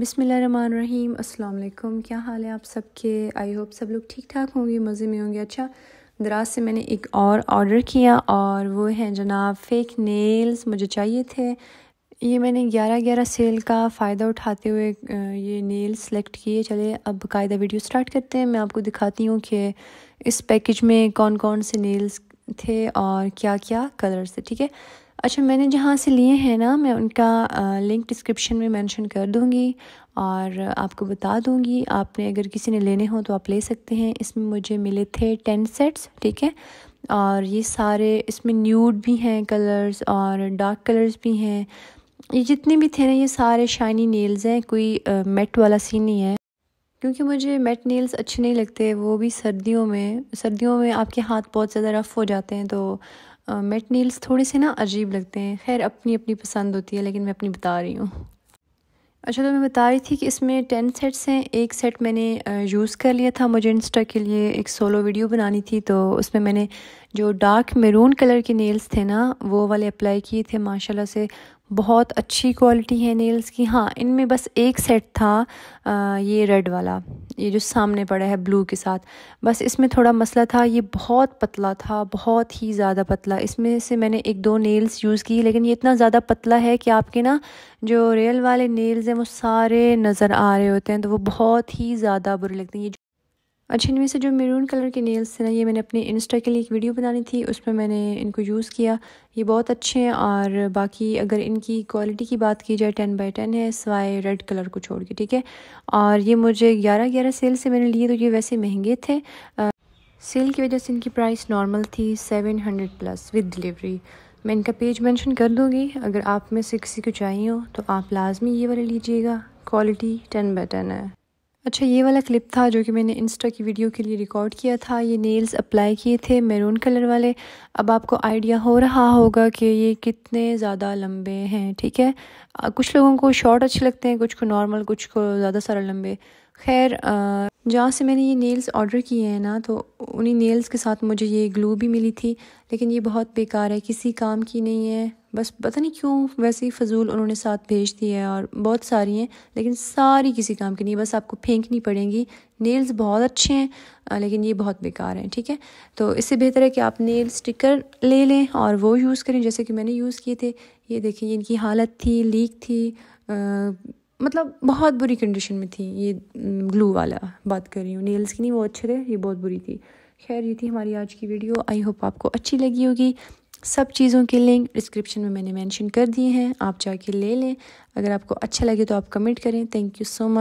बिसमीम अल्लाम क्या हाल है आप सबके आई होप सब लोग ठीक ठाक होंगे मज़े में होंगे अच्छा दराज से मैंने एक और ऑर्डर किया और वो है जनाब फेक नेल्स मुझे चाहिए थे ये मैंने ग्यारह ग्यारह सेल का फ़ायदा उठाते हुए ये नेल सेलेक्ट किए चले अब बाकायदा वीडियो स्टार्ट करते हैं मैं आपको दिखाती हूँ कि इस पैकेज में कौन कौन से नेल्स थे और क्या क्या कलर्स थे ठीक है अच्छा मैंने जहाँ से लिए हैं ना मैं उनका लिंक डिस्क्रिप्शन में मेंशन कर दूँगी और आपको बता दूँगी आपने अगर किसी ने लेने हो तो आप ले सकते हैं इसमें मुझे मिले थे टेन सेट्स ठीक है और ये सारे इसमें न्यूड भी हैं कलर्स और डार्क कलर्स भी हैं ये जितने भी थे ना ये सारे शाइनी नेल्स हैं कोई मेट वाला सीन नहीं है क्योंकि मुझे मेट नेल्स अच्छे नहीं लगते वो भी सर्दियों में सर्दियों में आपके हाथ बहुत ज़्यादा रफ़ हो जाते हैं तो मेट नेल्स थोड़े से ना अजीब लगते हैं खैर अपनी अपनी पसंद होती है लेकिन मैं अपनी बता रही हूँ अच्छा तो मैं बता रही थी कि इसमें टेन सेट्स हैं एक सेट मैंने यूज़ कर लिया था मुझे इंस्टा के लिए एक सोलो वीडियो बनानी थी तो उसमें मैंने जो डार्क मेरून कलर के नेल्स थे ना वो वाले अप्लाई किए थे माशाल्लाह से बहुत अच्छी क्वालिटी है नेल्स की हाँ इनमें बस एक सेट था आ, ये रेड वाला ये जो सामने पड़ा है ब्लू के साथ बस इसमें थोड़ा मसला था ये बहुत पतला था बहुत ही ज़्यादा पतला इसमें से मैंने एक दो नेल्स यूज़ की लेकिन ये इतना ज़्यादा पतला है कि आपके ना जो रियल वाले नेल्स हैं वो सारे नज़र आ रहे होते हैं तो वो बहुत ही ज़्यादा बुरे लगते हैं ये अच्छा इनमें से जो मेरून कलर के नेल्स थे ना ये मैंने अपने इंस्टा के लिए एक वीडियो बनानी थी उसमें मैंने इनको यूज़ किया ये बहुत अच्छे हैं और बाकी अगर इनकी क्वालिटी की बात की जाए टेन बाई टेन है सवाए रेड कलर को छोड़ के ठीक है और ये मुझे ग्यारह ग्यारह सेल से मैंने लिए तो ये वैसे महंगे थे आ, सेल की वजह से इनकी प्राइस नॉर्मल थी seven hundred plus with delivery मैं इनका पेज मैंशन कर दूँगी अगर आप में से किसी को चाहिए हो तो आप लाजमी ये वाले लीजिएगा क्वालिटी टेन बाई टेन है अच्छा ये वाला क्लिप था जो कि मैंने इंस्टा की वीडियो के लिए रिकॉर्ड किया था ये नेल्स अप्लाई किए थे मैरून कलर वाले अब आपको आइडिया हो रहा होगा कि ये कितने ज़्यादा लंबे हैं ठीक है कुछ लोगों को शॉर्ट अच्छे लगते हैं कुछ को नॉर्मल कुछ को ज़्यादा सारा लंबे खैर जहाँ से मैंने ये नेल्स ऑर्डर किए हैं ना तो उन्हीं नेल्स के साथ मुझे ये ग्लू भी मिली थी लेकिन ये बहुत बेकार है किसी काम की नहीं है बस पता नहीं क्यों वैसे ही फजूल उन्होंने साथ भेज दी है और बहुत सारी हैं लेकिन सारी किसी काम की नहीं बस आपको फेंकनी पड़ेंगी नेल्स बहुत अच्छे हैं लेकिन ये बहुत बेकार हैं ठीक है तो इससे बेहतर है कि आप नेल स्टिकर ले लें और वो यूज़ करें जैसे कि मैंने यूज़ किए थे ये देखिए इनकी हालत थी लीक थी आ, मतलब बहुत बुरी कंडीशन में थी ये ग्लू वाला बात कर रही हूँ नेल्स की नहीं वो अच्छे थे ये बहुत बुरी थी खैर ये थी हमारी आज की वीडियो आई होप आपको अच्छी लगी होगी सब चीज़ों के लिंक डिस्क्रिप्शन में मैंने मेंशन कर दिए हैं आप जाके ले लें अगर आपको अच्छा लगे तो आप कमेंट करें थैंक यू सो मच